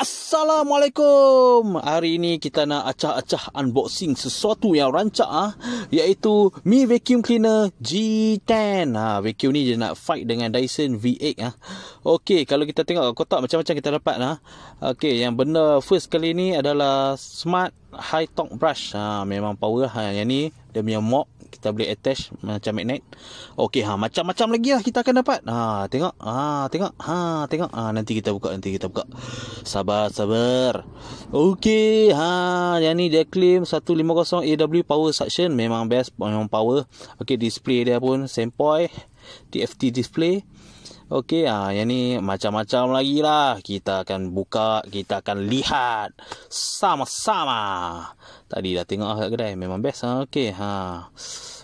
Assalamualaikum. Hari ini kita nak acah-acah unboxing sesuatu yang rancak ah, iaitu Mi Vacuum Cleaner G10. Ha, ah, vacuum ni dia nak fight dengan Dyson V8 ah. Okey, kalau kita tengok kotak macam-macam kita dapat ah. Okey, yang benda first kali ni adalah Smart high torque brush ha, memang power lah ha, yang ni dia punya mop kita boleh attach macam magnet ok ha, macam-macam lagi lah kita akan dapat ha, tengok ha, tengok ha, tengok ha, nanti kita buka nanti kita buka sabar sabar ok ha, yang ni dia claim 150 AW power suction memang best memang power ok display dia pun same point TFT display Okey, ha, yang ni macam-macam lagi lah. Kita akan buka, kita akan lihat sama-sama. Tadi dah tengok kat kedai, memang best. Ha. Okey, ha.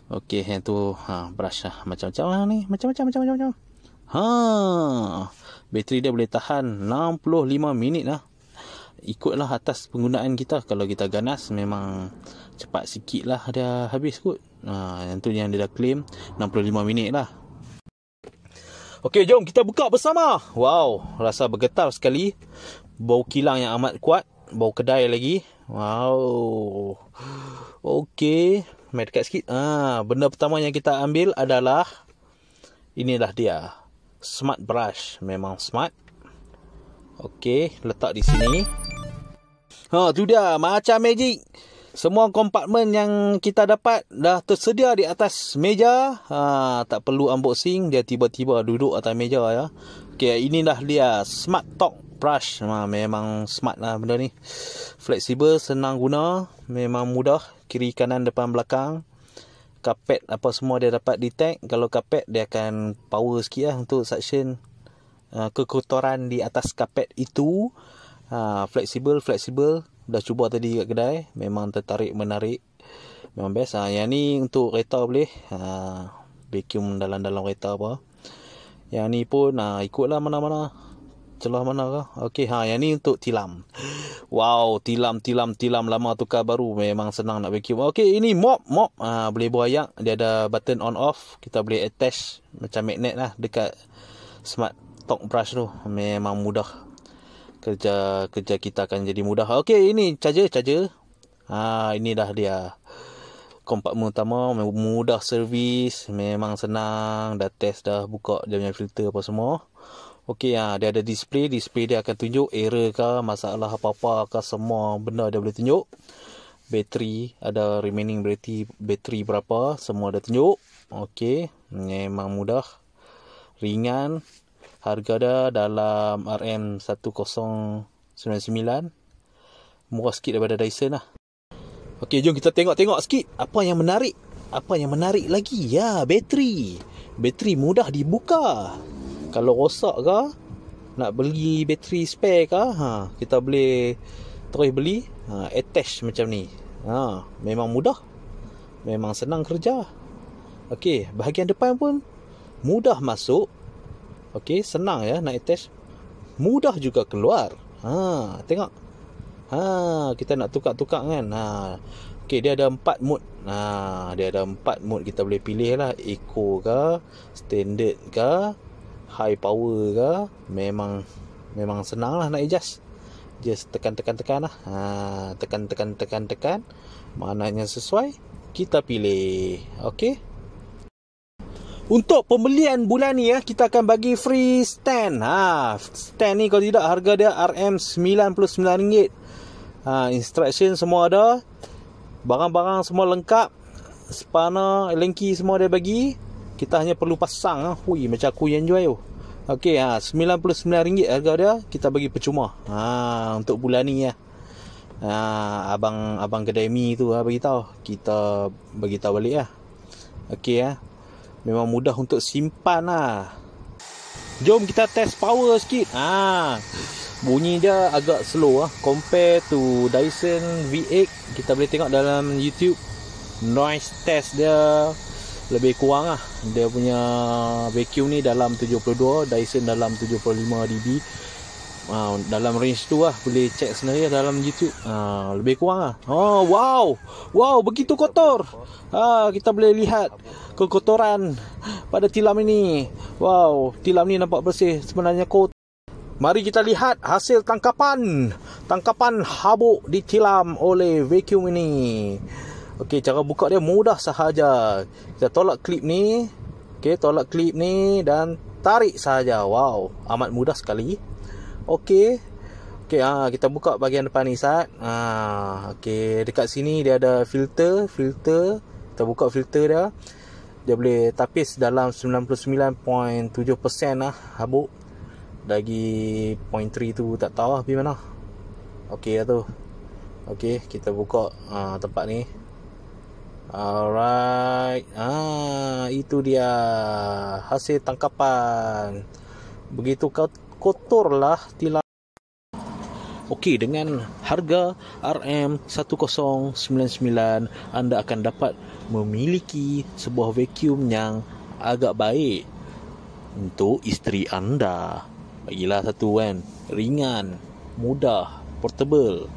Okey, yang tu ha, brush lah. Macam-macam lah ni. Macam-macam, macam-macam. macam Ha. Bateri dia boleh tahan 65 minit lah. Ikutlah atas penggunaan kita. Kalau kita ganas, memang cepat sikit lah dia habis kot. Ha, yang tu yang dia dah claim 65 minit lah. Okey, jom kita buka bersama. Wow, rasa bergetar sekali. Bau kilang yang amat kuat. Bau kedai lagi. Wow. Okey, mai dekat sikit. Ah, benda pertama yang kita ambil adalah inilah dia. Smart brush, memang smart. Okey, letak di sini. Ha, tu dia. Macam magic semua kompartmen yang kita dapat dah tersedia di atas meja. Ha, tak perlu unboxing. Dia tiba-tiba duduk atas meja. Ya. Okay, ini dah dia smart talk brush. Ha, memang smart lah benda ni. Fleksibel, senang guna. Memang mudah. Kiri, kanan, depan, belakang. Kapet apa semua dia dapat detect. Kalau kapet dia akan power sikit lah untuk suction uh, kekotoran di atas kapet itu. Ha, fleksibel, fleksibel dah cuba tadi kat kedai memang tertarik menarik memang best ha, yang ni untuk kereta boleh ha, vacuum dalam-dalam kereta apa yang ni pun ha, ikutlah mana-mana celah mana kah okey ha yang ni untuk tilam wow tilam tilam tilam lama tukar baru memang senang nak vacuum okey ini mop mop ha, boleh buat ayak dia ada button on off kita boleh attach macam magnet lah dekat smart tok brush tu memang mudah kerja kerja kita akan jadi mudah. Okey, ini charger, charger. Ha, ini dah dia. kompak utama mudah servis, memang senang dah test dah buka dia punya filter apa semua. Okey, ha, dia ada display, display dia akan tunjuk error ke, masalah apa-apa ke semua benda dia boleh tunjuk. Bateri ada remaining bateri, battery berapa, semua dah tunjuk. Okey, memang mudah. Ringan, harga dia dalam RM1099 murah sikit daripada Dyson lah ok jom kita tengok-tengok sikit apa yang menarik apa yang menarik lagi ya bateri bateri mudah dibuka kalau rosak ke nak beli bateri spare ke ha, kita boleh terus beli ha, attach macam ni ha, memang mudah memang senang kerja ok bahagian depan pun mudah masuk Okey, senang ya nak attach. Mudah juga keluar. Ha, tengok. Ha, kita nak tukar-tukar kan. Ha. Okey, dia ada empat mode. Ha, dia ada empat mode kita boleh pilih lah. Eco ke, standard ke, high power ke. Memang memang senang lah nak adjust. Just tekan-tekan-tekan lah. Ha, tekan-tekan-tekan-tekan. Mana yang sesuai, kita pilih. Okey. Untuk pembelian bulan ni ya, kita akan bagi free stand. Ha, stand ni kalau tidak harga dia RM99. Ha, instruction semua ada. Barang-barang semua lengkap. spana, lengki semua dia bagi. Kita hanya perlu pasang. Ha. Hui, macam aku yang jual tu. Okey, ha, RM99 harga dia. Kita bagi percuma. Ha, untuk bulan ni ya. Ha, abang abang kedai mi tu ha, bagi tahu. Kita bagi tahu balik ya. Okey ya memang mudah untuk simpan lah jom kita test power sikit haa bunyi dia agak slow lah compare to Dyson V8 kita boleh tengok dalam YouTube noise test dia lebih kurang lah dia punya vacuum ni dalam 72 Dyson dalam 75 dB uh, dalam range tu lah boleh check sendiri lah dalam YouTube uh, lebih kurang lah oh wow wow begitu kotor uh, kita boleh lihat kekotoran pada tilam ini wow tilam ni nampak bersih sebenarnya kotor Mari kita lihat hasil tangkapan. Tangkapan habuk ditilam oleh vacuum ini. Okey, cara buka dia mudah sahaja. Kita tolak klip ni. Okey, tolak klip ni dan tarik sahaja. Wow, amat mudah sekali. Okey. Okey, ah kita buka bahagian depan ni sat. Ah, okey, dekat sini dia ada filter, filter. Kita buka filter dia. Dia boleh tapis dalam 99.7% lah habuk. Lagi 0.3 tu tak tahu lah pergi mana. Okey lah tu. Okey, kita buka ah, tempat ni. Alright. Ah, itu dia hasil tangkapan. Begitu kau kotorlah tilam. Okey, dengan harga RM1099 anda akan dapat memiliki sebuah vacuum yang agak baik untuk isteri anda. Bagilah satu kan, ringan, mudah, portable.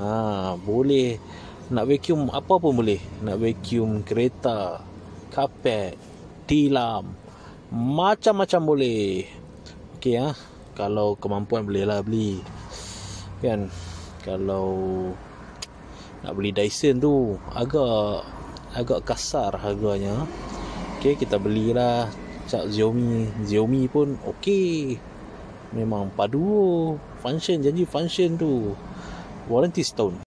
Ha, boleh nak vacuum apa pun boleh. Nak vacuum kereta, kapet, tilam, macam-macam boleh okey ah ha? kalau kemampuan beli lah beli kan kalau nak beli Dyson tu agak agak kasar harganya okey kita belilah cak Xiaomi Xiaomi pun okey memang padu function janji function tu warranty stone